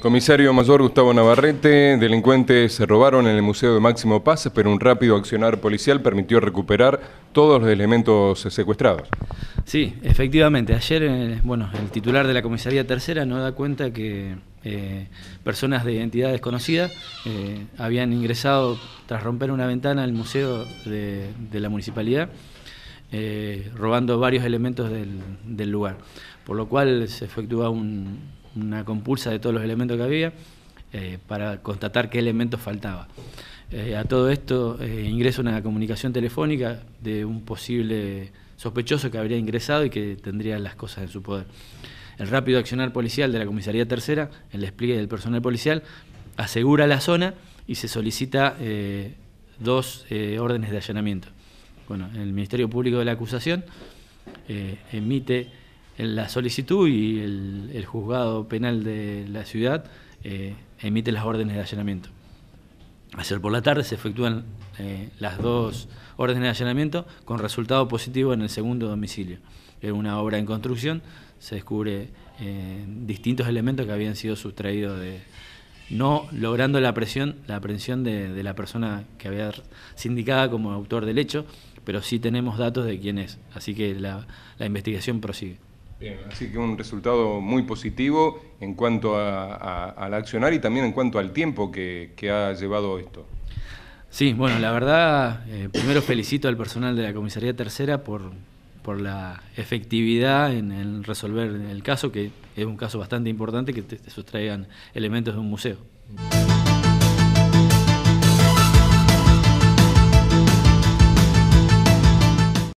Comisario Mayor Gustavo Navarrete, delincuentes se robaron en el Museo de Máximo Paz, pero un rápido accionar policial permitió recuperar todos los elementos secuestrados. Sí, efectivamente. Ayer, eh, bueno, el titular de la Comisaría Tercera no da cuenta que eh, personas de identidad desconocida eh, habían ingresado tras romper una ventana al Museo de, la Municipalidad. robando varios elementos del, del lugar, por lo cual se efectúa un, una compulsa de todos los elementos que había eh, para constatar qué elementos faltaba. Eh, a todo esto eh, ingresa una comunicación telefónica de un posible sospechoso que habría ingresado y que tendría las cosas en su poder. El rápido accionar policial de la comisaría tercera, el despliegue del personal policial, asegura la zona y se solicita dos órdenes de allanamiento. Bueno, el Ministerio Público de la Acusación emite la solicitud y el, juzgado penal de la ciudad eh, emite las órdenes de allanamiento. Ayer por la tarde se efectúan eh, las dos órdenes de allanamiento con resultado positivo en el segundo domicilio. En una obra en construcción, se descubre eh, distintos elementos que habían sido sustraídos de no logrando la presión, la aprehensión de, la persona que había sindicada como autor del hecho, pero sí tenemos datos de quién es, así que la investigación prosigue así que un resultado muy positivo en cuanto al accionar y también en cuanto al tiempo que, ha llevado esto. Sí, bueno, la verdad, eh, primero felicito al personal de la Comisaría Tercera por, la efectividad en, resolver el caso, que es un caso bastante importante que te sustraigan elementos de un museo.